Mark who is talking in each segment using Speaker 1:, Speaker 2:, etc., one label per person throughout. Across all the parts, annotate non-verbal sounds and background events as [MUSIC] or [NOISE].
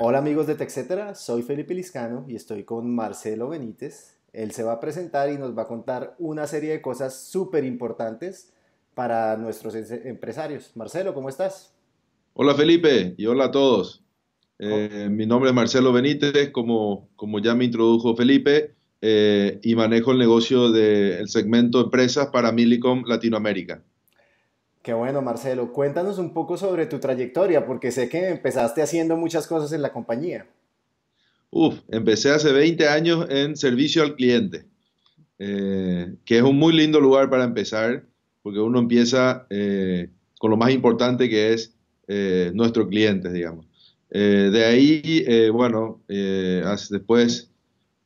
Speaker 1: Hola amigos de TechCetera, soy Felipe Liscano y estoy con Marcelo Benítez. Él se va a presentar y nos va a contar una serie de cosas súper importantes para nuestros empresarios. Marcelo, ¿cómo
Speaker 2: estás? Hola Felipe y hola a todos. Eh, mi nombre es Marcelo Benítez, como, como ya me introdujo Felipe, eh, y manejo el negocio del de, segmento empresas para Milicom Latinoamérica.
Speaker 1: Qué bueno, Marcelo. Cuéntanos un poco sobre tu trayectoria, porque sé que empezaste haciendo muchas cosas en la compañía.
Speaker 2: Uf, empecé hace 20 años en servicio al cliente, eh, que es un muy lindo lugar para empezar, porque uno empieza eh, con lo más importante que es eh, nuestro cliente, digamos. de ahí, bueno, después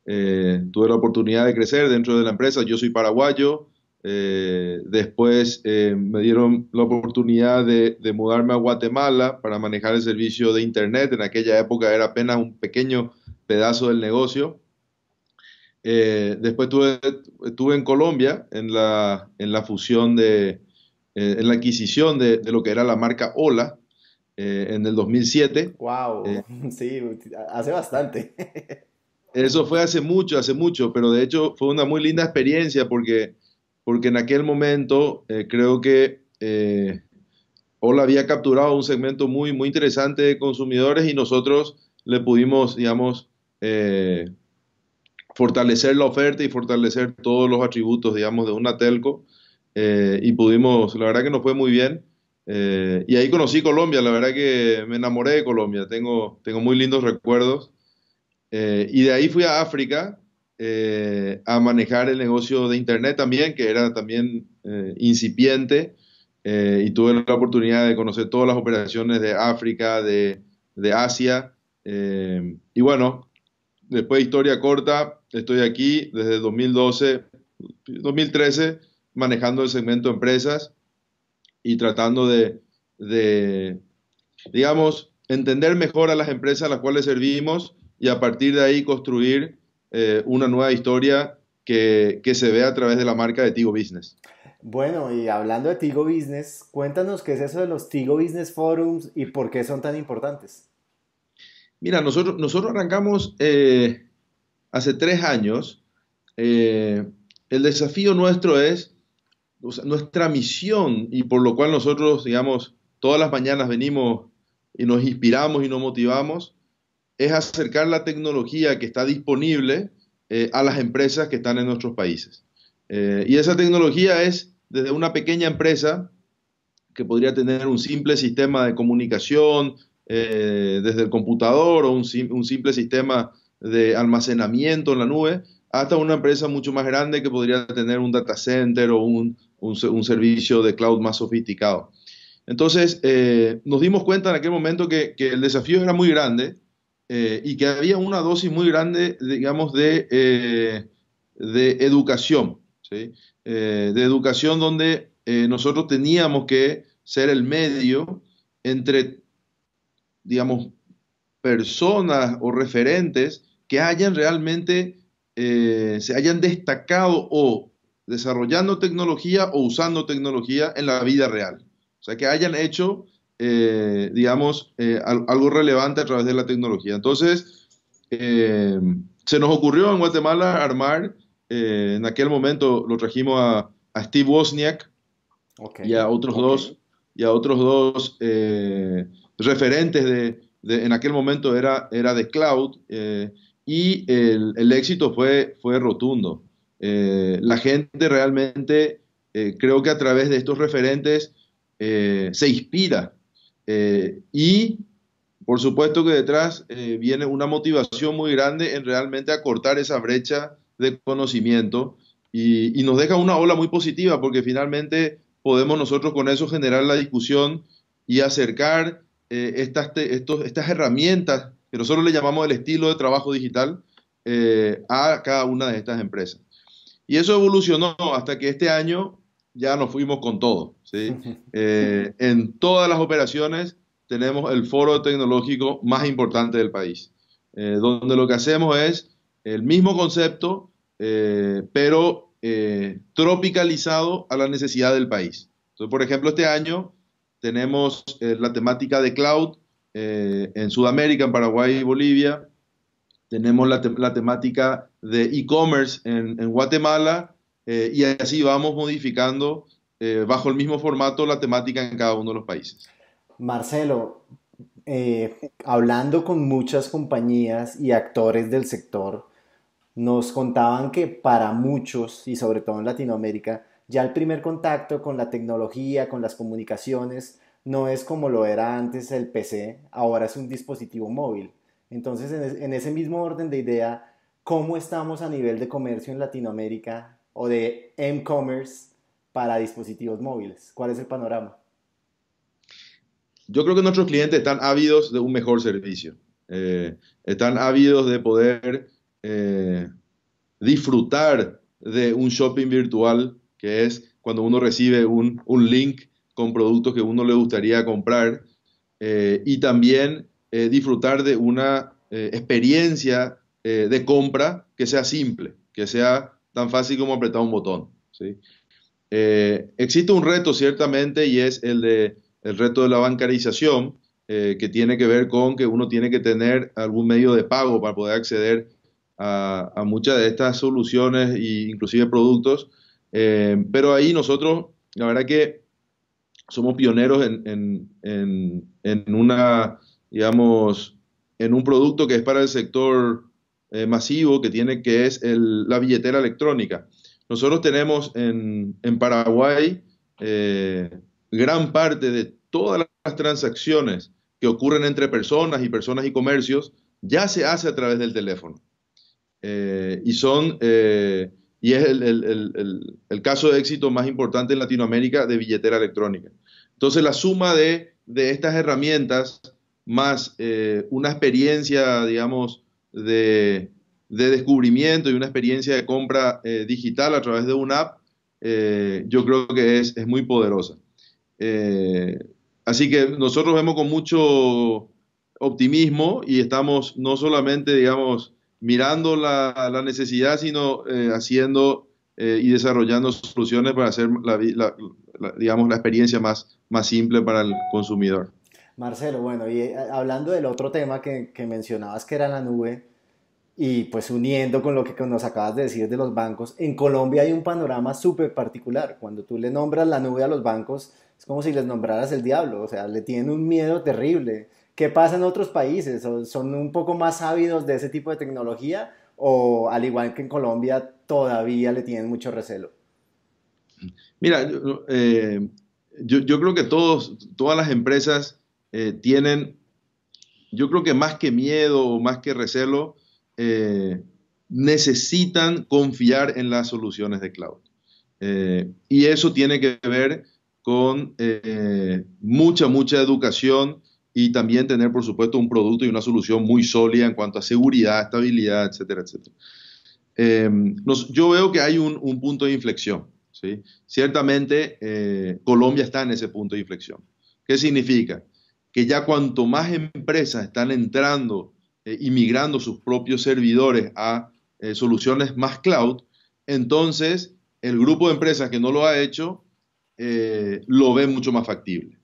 Speaker 2: tuve la oportunidad de crecer dentro de la empresa. Yo soy paraguayo, eh, después eh, me dieron la oportunidad de, mudarme a Guatemala para manejar el servicio de Internet. En aquella época era apenas un pequeño pedazo del negocio. Eh, después estuve en Colombia en la, en la fusión de, en la adquisición de, de, lo que era la marca Ola en el 2007.
Speaker 1: ¡Wow! [LAUGHS] sí, hace bastante.
Speaker 2: eso fue hace mucho, hace mucho, pero de hecho fue una muy linda experiencia porque porque en aquel momento eh, creo que eh, Ola había capturado un segmento muy, muy interesante de consumidores y nosotros le pudimos, digamos, eh, fortalecer la oferta y fortalecer todos los atributos, digamos, de una telco. Eh, y pudimos, la verdad que nos fue muy bien. y ahí conocí Colombia, la verdad que me enamoré de Colombia, tengo, tengo muy lindos recuerdos. y de ahí fui a África eh, a manejar el negocio de Internet también, que era también eh, incipiente, eh, y tuve la oportunidad de conocer todas las operaciones de África, de, de Asia, y bueno, después de historia corta, estoy aquí desde 2012, 2013, manejando el segmento empresas y tratando de, de digamos, entender mejor a las empresas a las cuales servimos y a partir de ahí construir eh, una nueva historia que, se ve a través de la marca de Tigo Business.
Speaker 1: Bueno, y hablando de Tigo Business, cuéntanos qué es eso de los Tigo Business Forums y por qué son tan importantes.
Speaker 2: Mira, nosotros, nosotros arrancamos eh, hace tres años. Eh, el desafío nuestro es, nuestra misión y por lo cual nosotros, digamos, todas las mañanas venimos y nos inspiramos y nos motivamos, es acercar la tecnología que está disponible eh, a las empresas que están en nuestros países. Eh, y esa tecnología es desde una pequeña empresa que podría tener un simple sistema de comunicación eh, desde el computador o un, simple sistema de almacenamiento en la nube, hasta una empresa mucho más grande que podría tener un data center o un, servicio de cloud más sofisticado. Entonces, nos dimos cuenta en aquel momento que el desafío era muy grande, eh, y que había una dosis muy grande, digamos, de, eh, educación, eh, de educación donde nosotros teníamos que ser el medio entre, digamos, personas o referentes que hayan realmente, se hayan destacado o desarrollando tecnología o usando tecnología en la vida real. O sea, que hayan hecho eh, digamos, eh, algo relevante a través de la tecnología. Entonces, eh, se nos ocurrió en Guatemala armar, en aquel momento lo trajimos a, Steve Wozniak y a otros dos, y a otros dos referentes de, en aquel momento era, era de cloud, y el, éxito fue, fue rotundo. la gente realmente, creo que a través de estos referentes, se inspira eh, y por supuesto que detrás eh, viene una motivación muy grande en realmente acortar esa brecha de conocimiento y, nos deja una ola muy positiva porque finalmente podemos nosotros con eso generar la discusión y acercar eh, estas, estas herramientas que nosotros le llamamos el estilo de trabajo digital a cada una de estas empresas. Y eso evolucionó hasta que este año ya nos fuimos con todo. ¿sí? [LAUGHS] Eh, en todas las operaciones tenemos el foro tecnológico más importante del país, eh, donde lo que hacemos es el mismo concepto, eh, pero tropicalizado a la necesidad del país. Entonces, por ejemplo, este año tenemos la temática de cloud en Sudamérica, en Paraguay y Bolivia. Tenemos la, temática de e-commerce en Guatemala eh, y así vamos modificando eh, bajo el mismo formato la temática en cada uno de los países.
Speaker 1: Marcelo, eh, hablando con muchas compañías y actores del sector, nos contaban que para muchos, y sobre todo en Latinoamérica, ya el primer contacto con la tecnología, con las comunicaciones, no es como lo era antes el PC, ahora es un dispositivo móvil. Entonces, en, ese mismo orden de idea, ¿cómo estamos a nivel de comercio en Latinoamérica o de e commerce para dispositivos móviles? ¿Cuál es el panorama?
Speaker 2: Yo creo que nuestros clientes están ávidos de un mejor servicio. Eh, están ávidos de poder eh, disfrutar de un shopping virtual, que es cuando uno recibe un, link con productos que uno le gustaría comprar eh, y también disfrutar de una experiencia de compra que sea simple, que sea tan fácil como apretar un botón. ¿sí? Eh, existe un reto, ciertamente, y es el, de, el reto de la bancarización, eh, que tiene que ver con que uno tiene que tener algún medio de pago para poder acceder a, muchas de estas soluciones e inclusive productos. Eh, pero ahí nosotros, la verdad que somos pioneros en, una, digamos, en un producto que es para el sector eh, masivo que tiene, que es la billetera electrónica. Nosotros tenemos en, Paraguay eh, gran parte de todas las transacciones que ocurren entre personas y personas y comercios ya se hace a través del teléfono. Eh, y son, y es el, caso de éxito más importante en Latinoamérica de billetera electrónica. Entonces, la suma de, estas herramientas más una experiencia, digamos, de, descubrimiento y una experiencia de compra eh, digital a través de una app, eh, yo creo que es, es muy poderosa. Eh, así que nosotros vemos con mucho optimismo y estamos no solamente, digamos, mirando la, la necesidad, sino haciendo y desarrollando soluciones para hacer, la, digamos, la experiencia más simple para el consumidor.
Speaker 1: Marcelo, bueno, y eh, hablando del otro tema que, mencionabas que era la nube, y pues uniendo con lo que nos acabas de decir de los bancos, en Colombia hay un panorama súper particular. Cuando tú le nombras la nube a los bancos, es como si les nombraras el diablo, o sea, le tienen un miedo terrible. ¿Qué pasa en otros países? ¿Son un poco más ávidos de ese tipo de tecnología o al igual que en Colombia todavía le tienen mucho recelo?
Speaker 2: Mira, yo, eh, creo que todos, todas las empresas eh, tienen, yo creo que más que miedo o más que recelo, eh, necesitan confiar en las soluciones de cloud. Eh, y eso tiene que ver con mucha, mucha educación y también tener, por supuesto, un producto y una solución muy sólida en cuanto a seguridad, estabilidad, etcétera, etcétera. Em, yo veo que hay un, punto de inflexión. ¿sí? Ciertamente, Colombia está en ese punto de inflexión. ¿Qué significa? que ya cuanto más empresas están entrando eh, y migrando sus propios servidores a eh, soluciones más cloud, entonces el grupo de empresas que no lo ha hecho eh, lo ve mucho más factible.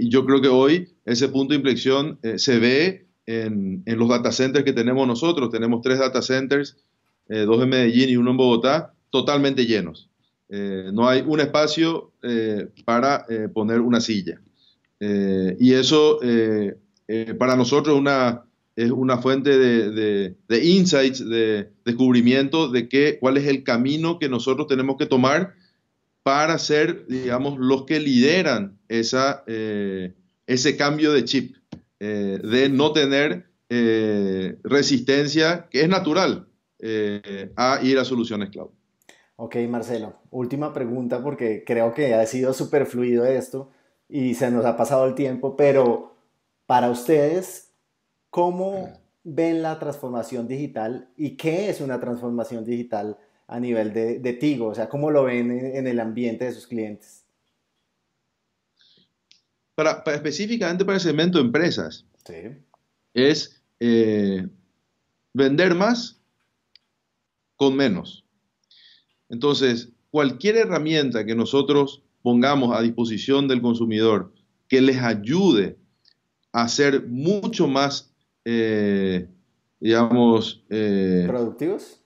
Speaker 2: y yo creo que hoy ese punto de inflexión se ve en, en, los data centers que tenemos nosotros. Tenemos tres data centers, dos en Medellín y uno en Bogotá, totalmente llenos. no hay un espacio para poner una silla. Eh, y eso eh, eh, para nosotros es una fuente de, insights, de descubrimiento de cuál es el camino que nosotros tenemos que tomar para ser, digamos, los que lideran ese cambio de chip, de no tener resistencia, que es natural, a ir a soluciones cloud.
Speaker 1: Ok, Marcelo, última pregunta porque creo que ha sido superfluido fluido esto y se nos ha pasado el tiempo, pero para ustedes, ¿cómo ven la transformación digital y qué es una transformación digital a nivel de, Tigo? O sea, ¿cómo lo ven
Speaker 2: en, el ambiente de sus clientes? Para, específicamente para el segmento de empresas, es eh, vender más con menos. Entonces, cualquier herramienta que nosotros pongamos a disposición del consumidor que les ayude a ser mucho más, eh, digamos... Eh, ¿Productivos?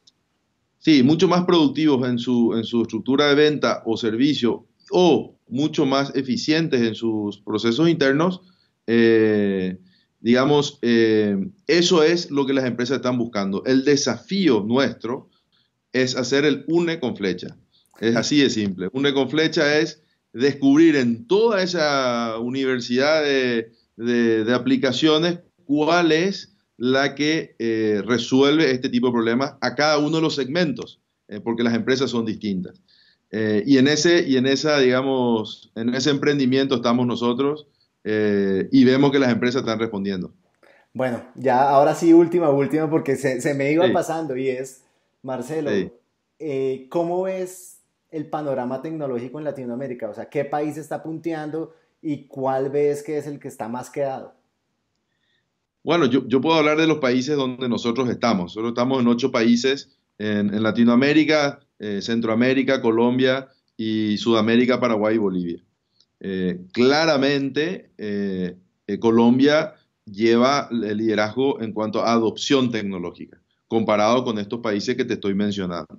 Speaker 2: Sí, mucho más productivos en su, en su estructura de venta o servicio o mucho más eficientes en sus procesos internos, eh, digamos, eso es lo que las empresas están buscando. El desafío nuestro es hacer el une con flecha. Es así de simple. Une con flecha es descubrir en toda esa universidad de, aplicaciones cuál es la que eh, resuelve este tipo de problemas a cada uno de los segmentos, eh, porque las empresas son distintas. Eh, y en ese, y en esa, digamos, en ese emprendimiento estamos nosotros y vemos que las empresas están respondiendo.
Speaker 1: Bueno, ya ahora sí, última, última, porque se, me iba pasando y es, Marcelo, ¿cómo ves el panorama tecnológico en Latinoamérica? O sea, ¿qué país está punteando y cuál ves que es el que está más quedado?
Speaker 2: Bueno, yo, puedo hablar de los países donde nosotros estamos. Nosotros estamos en ocho países en, Latinoamérica, eh, Centroamérica, Colombia y Sudamérica, Paraguay y Bolivia. Eh, claramente, eh, Colombia lleva el liderazgo en cuanto a adopción tecnológica, comparado con estos países que te estoy mencionando.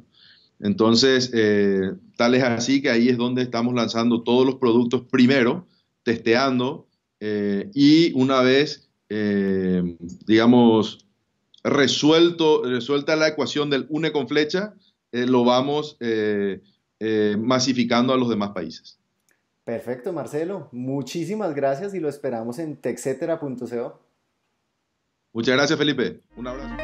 Speaker 2: Entonces, eh, tal es así que ahí es donde estamos lanzando todos los productos primero, testeando eh, y una vez, eh, digamos, resuelto, resuelta la ecuación del une con flecha, lo vamos masificando a los demás países.
Speaker 1: Perfecto, Marcelo. Muchísimas gracias y lo esperamos en texetera.co.
Speaker 2: Muchas gracias, Felipe. Un abrazo.